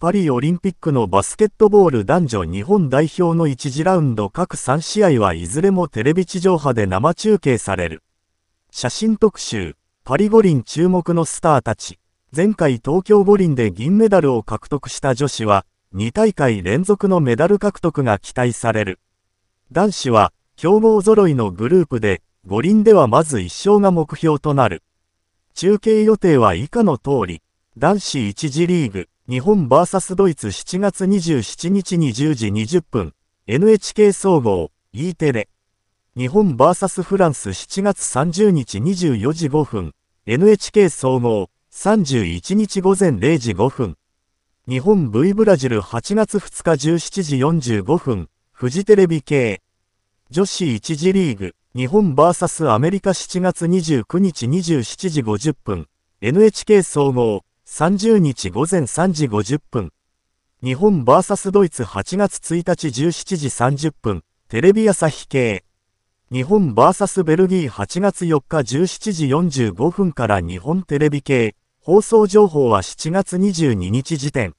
パリオリンピックのバスケットボール男女日本代表の1次ラウンド各3試合はいずれもテレビ地上波で生中継される。写真特集、パリ五輪注目のスターたち。前回東京五輪で銀メダルを獲得した女子は、2大会連続のメダル獲得が期待される。男子は、強豪揃いのグループで、五輪ではまず1勝が目標となる。中継予定は以下の通り、男子1次リーグ、日本 VS ドイツ7月27日20時20分、NHK 総合、E テレ。日本 VS フランス7月30日24時5分、NHK 総合、31日午前0時5分。日本 V ブラジル8月2日17時45分、フジテレビ系。女子1次リーグ、日本 VS アメリカ7月29日27時50分、NHK 総合、30日午前3時50分。日本 VS ドイツ8月1日17時30分。テレビ朝日系。日本 VS ベルギー8月4日17時45分から日本テレビ系。放送情報は7月22日時点。